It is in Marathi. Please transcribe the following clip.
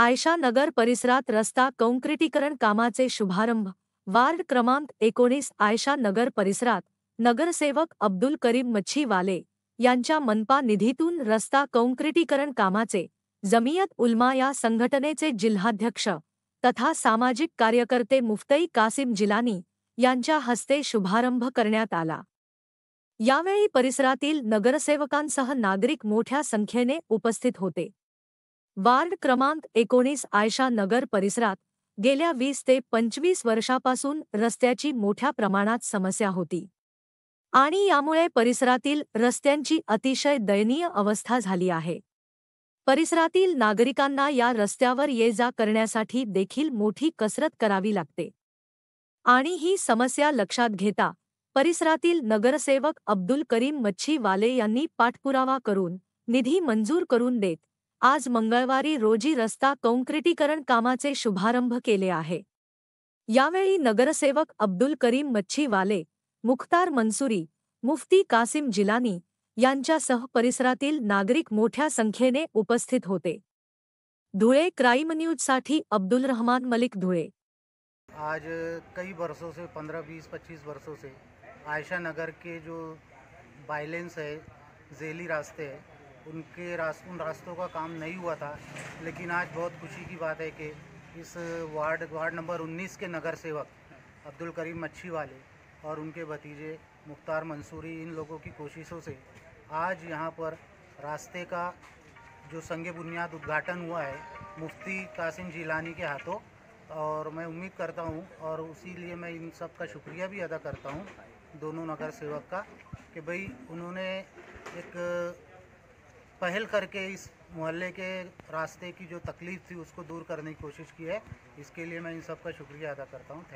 आयशा नगर परिसरात रस्ता कॉन्क्रिटीकरण कामाचे शुभारंभ वार्ड क्रमांक एकोणीस आयशा नगर परिसरात नगरसेवक अब्दुल करीम मच्छीवाले यांच्या मनपा निधीतून रस्ता कॉन्क्रिटीकरण कामाचे जमियत उल्मा या संघटनेचे जिल्हाध्यक्ष तथा सामाजिक कार्यकर्ते मुफ्तई कासिम जिलानी यांच्या हस्ते शुभारंभ करण्यात आला यावेळी परिसरातील नगरसेवकांसह नागरिक मोठ्या संख्येने उपस्थित होते वार्ड क्रमांक एकोणीस आयशा नगर परिसरात गेल्या वीस ते पंचवीस वर्षापासून रस्त्याची मोठ्या प्रमाणात समस्या होती आणि यामुळे परिसरातील रस्त्यांची अतिशय दयनीय अवस्था झाली आहे परिसरातील नागरिकांना या रस्त्यावर ये जा करण्यासाठी देखील मोठी कसरत करावी लागते आणि ही समस्या लक्षात घेता परिसरातील नगरसेवक अब्दुल करीम मच्छीवाले यांनी पाठपुरावा करून निधी मंजूर करून देत आज मंगळवारी रोजी रस्ता कॉन्क्रिटीकरण कामाचे शुभारंभ केले आहे यावेळी नगरसेवक अब्दुल करीम मच्छीवाले मुख्तार मनसुरी मुफ्ती कासिम जिलानी यांच्यासह परिसरातील नागरिक मोठ्या संख्येने उपस्थित होते धुळे क्राइम न्यूजसाठी अब्दुल रहमान मलिक धुळे आज कई वर्षों से पंद्रह बीस पच्चीस से आयशा नगर के जो बाइलेंस है जेली रास्ते उनके रास उन रास्तों का काम नहीं हुआ था लेकिन आज बहुत खुशी की बात है कि इस वार्ड वार्ड नंबर 19 के नगर सेवक अब्दुल करीम मच्छी वाले और उनके भतीजे मुख्तार मंसूरी इन लोगों की कोशिशों से आज यहाँ पर रास्ते का जो संग बुनियाद उद्घाटन हुआ है मुफ्ती कासिम जीलानी के हाथों और मैं उम्मीद करता हूँ और उसी लिए मैं इन सब का शुक्रिया भी अदा करता हूँ दोनों नगर सेवक का कि भाई उन्होंने एक पहल करके इस मोहल्ले के रास्ते की जो तकलीफ़ थी उसको दूर करने की कोशिश की है इसके लिए मैं इन सब का शुक्रिया अदा करता हूँ